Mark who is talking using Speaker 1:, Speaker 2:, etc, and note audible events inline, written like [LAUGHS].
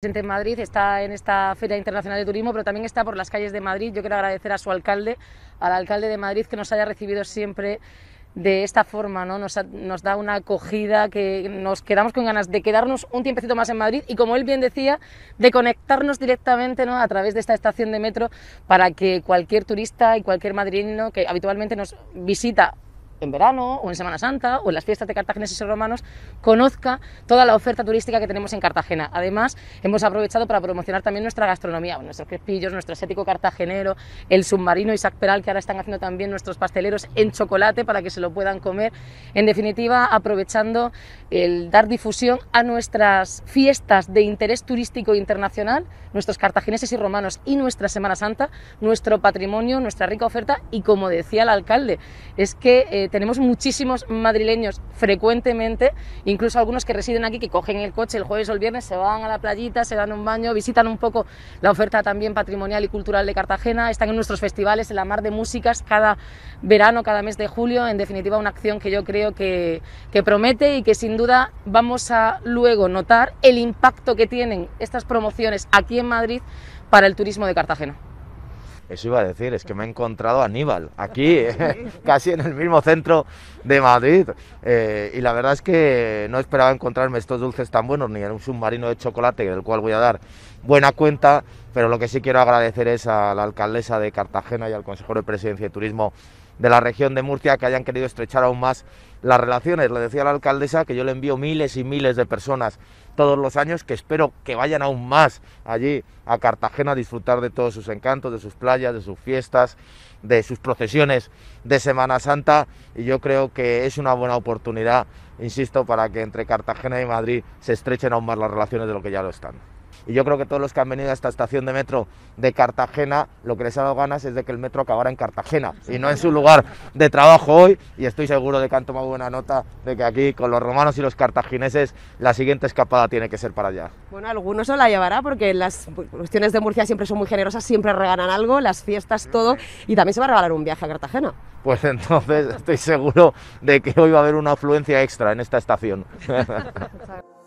Speaker 1: Presente en Madrid está en esta Feria Internacional de Turismo, pero también está por las calles de Madrid. Yo quiero agradecer a su alcalde, al alcalde de Madrid, que nos haya recibido siempre de esta forma, ¿no? Nos, nos, da una acogida que nos quedamos con ganas de quedarnos un tiempecito más en Madrid y, como él bien decía, de conectarnos directamente ¿no? a través de esta estación de metro para que cualquier turista y cualquier madrileño que habitualmente nos visita en verano o en Semana Santa o en las fiestas de cartagineses y romanos, conozca toda la oferta turística que tenemos en Cartagena. Además, hemos aprovechado para promocionar también nuestra gastronomía, nuestros crepillos, nuestro asiático cartagenero, el submarino Isaac Peral, que ahora están haciendo también nuestros pasteleros en chocolate para que se lo puedan comer. En definitiva, aprovechando el dar difusión a nuestras fiestas de interés turístico internacional, nuestros cartagineses y romanos y nuestra Semana Santa, nuestro patrimonio, nuestra rica oferta y, como decía el alcalde, es que... Eh, tenemos muchísimos madrileños frecuentemente, incluso algunos que residen aquí, que cogen el coche el jueves o el viernes, se van a la playita, se dan un baño, visitan un poco la oferta también patrimonial y cultural de Cartagena, están en nuestros festivales, en la Mar de Músicas, cada verano, cada mes de julio. En definitiva, una acción que yo creo que promete y que sin duda vamos a luego notar el impacto que tienen estas promociones aquí en Madrid para el turismo de Cartagena.
Speaker 2: Eso iba a decir, es que me he encontrado a Aníbal, aquí, [LAUGHS] casi en el mismo centro de Madrid. Eh, y la verdad es que no esperaba encontrarme estos dulces tan buenos, ni en un submarino de chocolate, del cual voy a dar buena cuenta, pero lo que sí quiero agradecer es a la alcaldesa de Cartagena y al consejero de Presidencia y Turismo de la región de Murcia que hayan querido estrechar aún más las relaciones. Le decía a la alcaldesa que yo le envío miles y miles de personas todos los años, que espero que vayan aún más allí a Cartagena a disfrutar de todos sus encantos, de sus playas, de sus fiestas, de sus procesiones de Semana Santa. Y yo creo que es una buena oportunidad, insisto, para que entre Cartagena y Madrid se estrechen aún más las relaciones de lo que ya lo están. Y yo creo que todos los que han venido a esta estación de metro de Cartagena, lo que les ha dado ganas es de que el metro acabara en Cartagena y no en su lugar de trabajo hoy. Y estoy seguro de que han tomado buena nota de que aquí, con los romanos y los cartagineses, la siguiente escapada tiene que ser para allá.
Speaker 1: Bueno, algunos se la llevará porque las cuestiones de Murcia siempre son muy generosas, siempre regalan algo, las fiestas, todo. Y también se va a regalar un viaje a Cartagena.
Speaker 2: Pues entonces estoy seguro de que hoy va a haber una afluencia extra en esta estación. [LAUGHS]